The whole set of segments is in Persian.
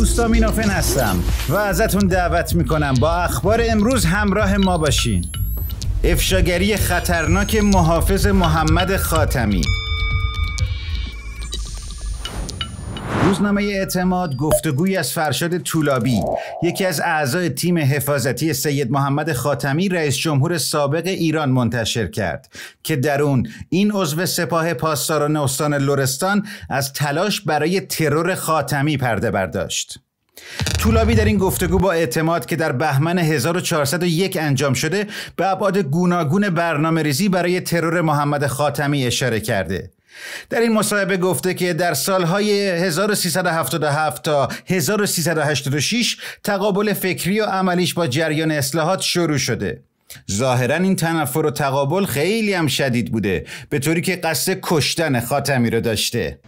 استامینوفن هستم و ازتون دعوت میکنم با اخبار امروز همراه ما باشین افشاگری خطرناک محافظ محمد خاتمی روزنامه اعتماد گفتگوی از فرشاد طولابی یکی از اعضای تیم حفاظتی سید محمد خاتمی رئیس جمهور سابق ایران منتشر کرد که در اون این عضو سپاه پاسداران استان لرستان از تلاش برای ترور خاتمی پرده برداشت طولابی در این گفتگو با اعتماد که در بهمن 1401 انجام شده به ابعاد گوناگون برنامه ریزی برای ترور محمد خاتمی اشاره کرده در این مصاحبه گفته که در سالهای 1377 تا 1386 تقابل فکری و عملیش با جریان اصلاحات شروع شده ظاهرا این تنفر و تقابل خیلی هم شدید بوده به طوری که قصد کشتن خاتمی رو داشته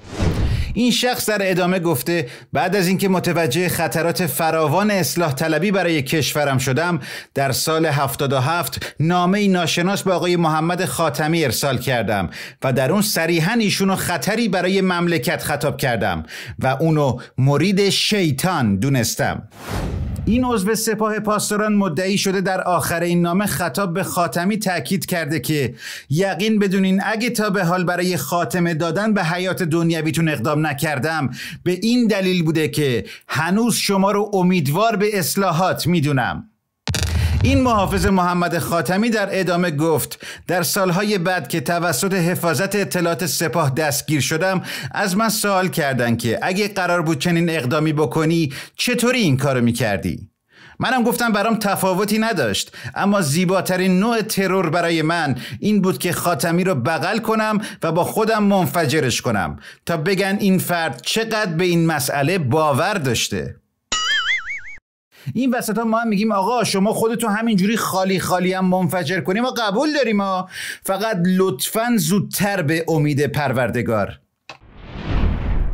این شخص در ادامه گفته بعد از اینکه متوجه خطرات فراوان اصلاح طلبی برای کشورم شدم در سال 77 نامه ناشناس به آقای محمد خاتمی ارسال کردم و در اون صریحا ایشونو خطری برای مملکت خطاب کردم و اونو مرید شیطان دونستم این عضو سپاه پاسداران مدعی شده در آخر این نامه خطاب به خاتمی تاکید کرده که یقین بدونین اگه تا به حال برای خاتمه دادن به حیات دنیویتون اقدام نکردم به این دلیل بوده که هنوز شما رو امیدوار به اصلاحات میدونم این محافظ محمد خاتمی در ادامه گفت در سالهای بعد که توسط حفاظت اطلاعات سپاه دستگیر شدم از من سوال کردند که اگه قرار بود چنین اقدامی بکنی چطوری این کارو میکردی؟ منم گفتم برام تفاوتی نداشت اما زیباترین نوع ترور برای من این بود که خاتمی رو بغل کنم و با خودم منفجرش کنم تا بگن این فرد چقدر به این مسئله باور داشته این وسط ها ما هم میگیم آقا شما خودتو همینجوری خالی خالی هم منفجر کنیم ما قبول داریم ها فقط لطفا زودتر به امید پروردگار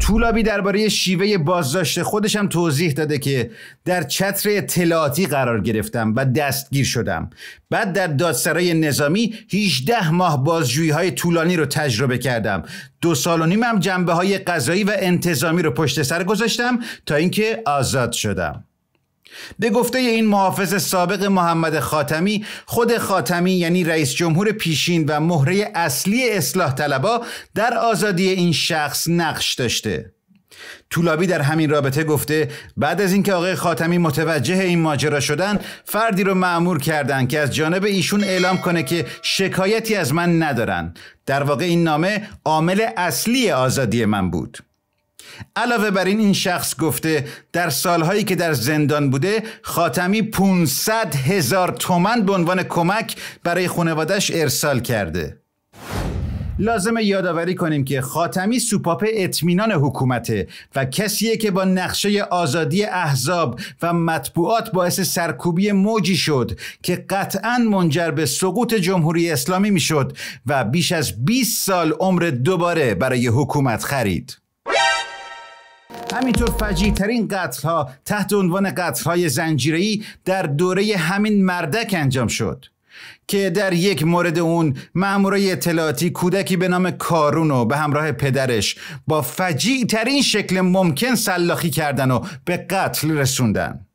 طولابی درباره شیوه بازداشت خودش هم توضیح داده که در چتر اطلاعاتی قرار گرفتم و دستگیر شدم بعد در دادسرای نظامی 18 ماه بازجویی های طولانی رو تجربه کردم دو سال و نیم هم جنبه های قضایی و انتظامی رو پشت سر گذاشتم تا اینکه آزاد شدم به گفته این محافظ سابق محمد خاتمی خود خاتمی یعنی رئیس جمهور پیشین و مهره اصلی اصلاح طلبا در آزادی این شخص نقش داشته طولابی در همین رابطه گفته بعد از اینکه آقای خاتمی متوجه این ماجرا شدن فردی رو معمور کردند که از جانب ایشون اعلام کنه که شکایتی از من ندارن در واقع این نامه عامل اصلی آزادی من بود علاوه بر این این شخص گفته در سالهایی که در زندان بوده خاتمی 500 هزار تومن به عنوان کمک برای خانوادش ارسال کرده لازم یادآوری کنیم که خاتمی سوپاپ اطمینان حکومته و کسیه که با نقشه آزادی احزاب و مطبوعات باعث سرکوبی موجی شد که قطعا منجر به سقوط جمهوری اسلامی میشد و بیش از 20 سال عمر دوباره برای حکومت خرید همینطور ترین قتل ها تحت عنوان قتل های زنجیری در دوره همین مردک انجام شد که در یک مورد اون مامورای اطلاعاتی کودکی به نام کارونو به همراه پدرش با فجیع ترین شکل ممکن سلاخی کردن و به قتل رسوندن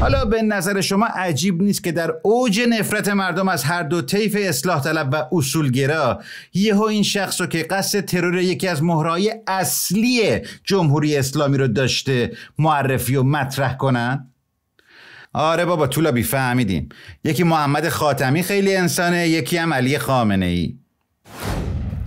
حالا به نظر شما عجیب نیست که در اوج نفرت مردم از هر دو طیف اصلاح طلب و اصولگرا یهو این شخص رو که قصد ترور یکی از مهرای اصلی جمهوری اسلامی رو داشته معرفی و مطرح کنن؟ آره بابا طولا بی یکی محمد خاتمی خیلی انسانه یکی هم علی خامنه ای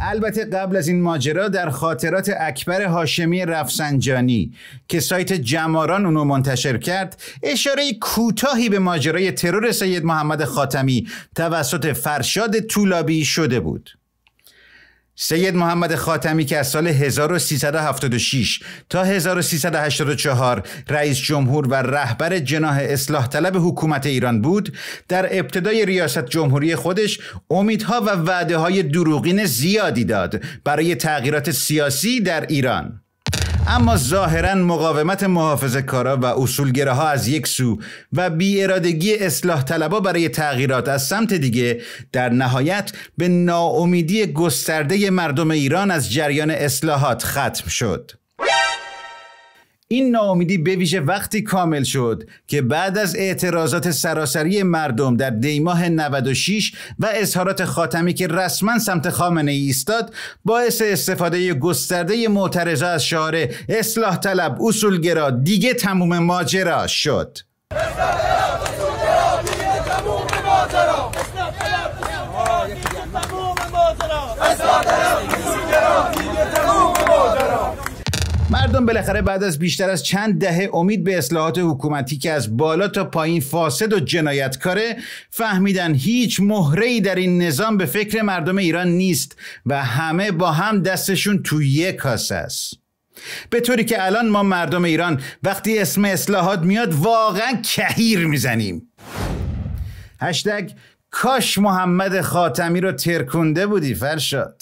البته قبل از این ماجرا در خاطرات اکبر هاشمی رفسنجانی که سایت جماران اونو منتشر کرد اشاره کوتاهی به ماجرای ترور سید محمد خاتمی توسط فرشاد طولابی شده بود سید محمد خاتمی که از سال 1376 تا 1384 رئیس جمهور و رهبر جناح اصلاح طلب حکومت ایران بود در ابتدای ریاست جمهوری خودش امیدها و وعده های دروغین زیادی داد برای تغییرات سیاسی در ایران اما ظاهرا مقاومت محافظ کارا و ها از یک سو و بی ارادگی اصلاح طلبا برای تغییرات از سمت دیگه در نهایت به ناامیدی گسترده مردم ایران از جریان اصلاحات ختم شد. این ناامیدی به ویژه وقتی کامل شد که بعد از اعتراضات سراسری مردم در دیماه 96 و اظهارات خاتمی که رسما سمت خامنه ای ایستاد باعث استفاده گسترده معترضا از شعار اصلاح طلب اصولگرا دیگه تموم ماجرا شد مردم بالاخره بعد از بیشتر از چند دهه امید به اصلاحات حکومتی که از بالا تا پایین فاسد و جنایتکاره فهمیدن هیچ مهره ای در این نظام به فکر مردم ایران نیست و همه با هم دستشون تو یک کاسه است به طوری که الان ما مردم ایران وقتی اسم اصلاحات میاد واقعا کهیر میزنیم هشتگ کاش محمد خاتمی رو ترکونده بودی فرشاد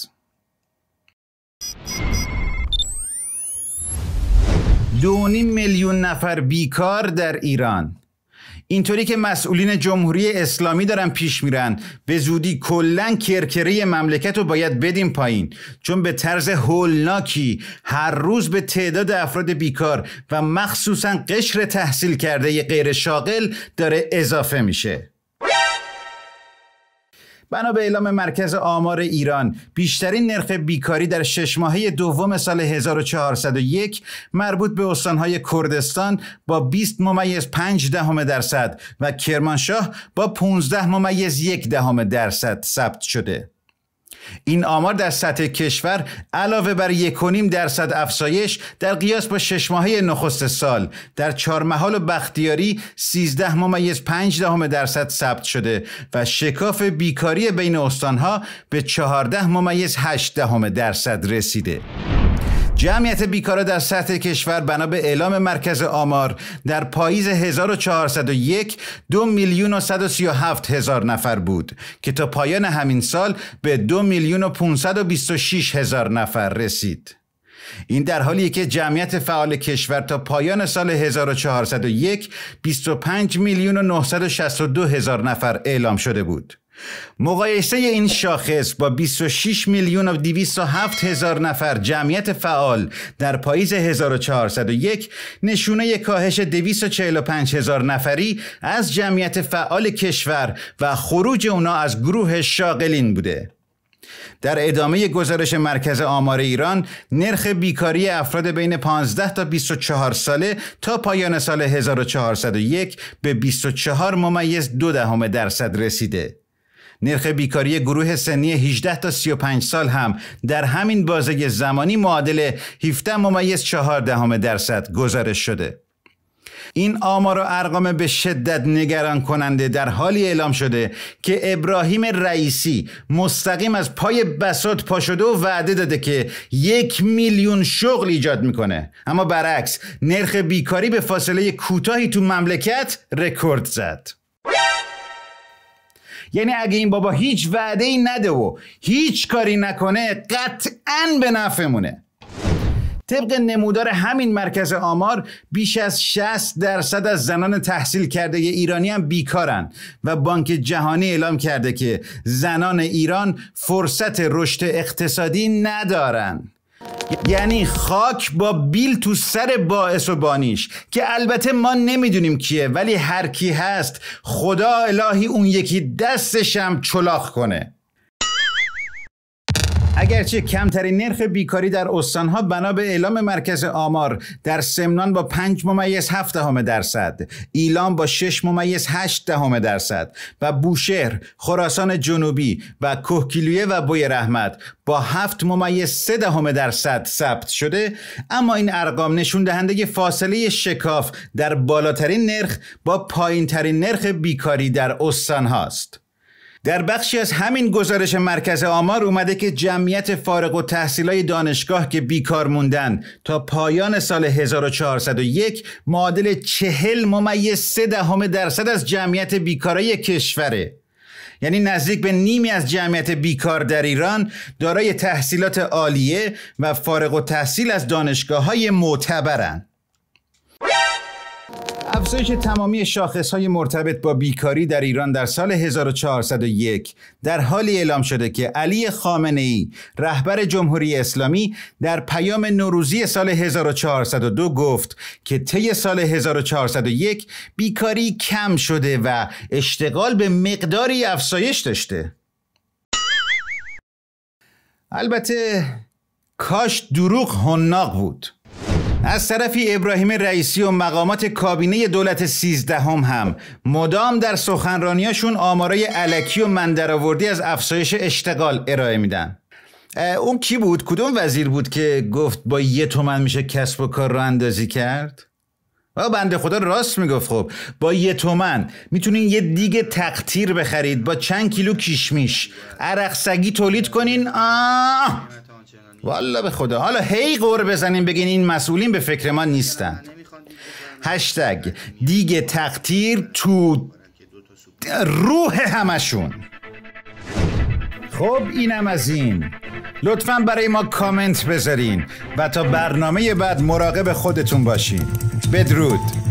دونیم میلیون نفر بیکار در ایران اینطوری که مسئولین جمهوری اسلامی دارن پیش میرن به زودی کلا کرکره مملکت رو باید بدیم پایین چون به طرز هولناکی هر روز به تعداد افراد بیکار و مخصوصا قشر تحصیل کرده غیر شاغل داره اضافه میشه بنا به اعلام مرکز آمار ایران بیشترین نرخ بیکاری در شش ماهه دوم سال 1401 مربوط به استانهای کردستان با 20 ممیز 5 دهم درصد و کرمانشاه با 15 ممیز یک دهم درصد ثبت شده این آمار در سطح کشور علاوه بر یکونیم درصد افزایش در قیاس با شش ماهه نخست سال در چهارمحال و بختیاری سیزده ممیز 5 دهم درصد ثبت شده و شکاف بیکاری بین استانها به چهارده ممیز 8 دهم درصد رسیده. جمعیت بیکارا در سطح کشور بنا به اعلام مرکز آمار در پاییز 1401 دو میلیون و 137 هزار نفر بود که تا پایان همین سال به دو میلیون و 526 هزار نفر رسید. این در حالی که جمعیت فعال کشور تا پایان سال 1401 25 میلیون و 962 هزار نفر اعلام شده بود. مقایسه این شاخص با 26 میلیون و 207 هزار نفر جمعیت فعال در پاییز 1401 نشونه کاهش 245 هزار نفری از جمعیت فعال کشور و خروج اونا از گروه شاغلین بوده. در ادامه گزارش مرکز آمار ایران نرخ بیکاری افراد بین 15 تا 24 ساله تا پایان سال 1401 به 24 ممیز دو دهم درصد رسیده. نرخ بیکاری گروه سنی 18 تا 35 سال هم در همین بازه زمانی معادل 17 ممیز 14 درصد گزارش شده. این آمار و ارقام به شدت نگران کننده در حالی اعلام شده که ابراهیم رئیسی مستقیم از پای بساط پا شده و وعده داده که یک میلیون شغل ایجاد میکنه اما برعکس نرخ بیکاری به فاصله کوتاهی تو مملکت رکورد زد یعنی اگه این بابا هیچ وعده ای نده و هیچ کاری نکنه قطعا به مونه طبق نمودار همین مرکز آمار بیش از 60 درصد از زنان تحصیل کرده ایرانی هم بیکارن و بانک جهانی اعلام کرده که زنان ایران فرصت رشد اقتصادی ندارن یعنی خاک با بیل تو سر باعث و بانیش که البته ما نمیدونیم کیه ولی هر کی هست خدا الهی اون یکی دستشم چلاخ کنه اگرچه کمترین نرخ بیکاری در استانها بنا به اعلام مرکز آمار در سمنان با 5 ممیز 7 دهم درصد، ایلام با 6 ممیز 8 دهم درصد و بوشهر، خراسان جنوبی و کوهکیلویه و بوی رحمت با 7 ممیز 3 دهم درصد ثبت شده، اما این ارقام نشون دهنده فاصله شکاف در بالاترین نرخ با پایینترین نرخ بیکاری در استان هاست. در بخشی از همین گزارش مرکز آمار اومده که جمعیت فارغ و تحصیلای دانشگاه که بیکار موندن تا پایان سال 1401 معادل چهل ممیز سه دهم درصد از جمعیت بیکارای کشوره یعنی نزدیک به نیمی از جمعیت بیکار در ایران دارای تحصیلات عالیه و فارغ و تحصیل از دانشگاه های معتبرند افزایش تمامی شاخص های مرتبط با بیکاری در ایران در سال 1401 در حالی اعلام شده که علی خامنه ای رهبر جمهوری اسلامی در پیام نوروزی سال 1402 گفت که طی سال 1401 بیکاری کم شده و اشتغال به مقداری افزایش داشته البته کاش دروغ هنناق بود از طرفی ابراهیم رئیسی و مقامات کابینه دولت سیزدهم هم مدام در سخنرانیاشون آمارای علکی و مندرآوردی از افزایش اشتغال ارائه میدن اون کی بود کدوم وزیر بود که گفت با یه تومن میشه کسب و کار رو اندازی کرد و بنده خدا راست میگفت خب با یه تومن میتونین یه دیگ تقطیر بخرید با چند کیلو کیشمیش عرقسگی تولید کنین آه والا به خدا حالا هی قور بزنیم بگین این مسئولین به فکر ما نیستن هشتگ دیگه تختیر تو روح همشون خب اینم از این لطفا برای ما کامنت بذارین و تا برنامه بعد مراقب خودتون باشین بدرود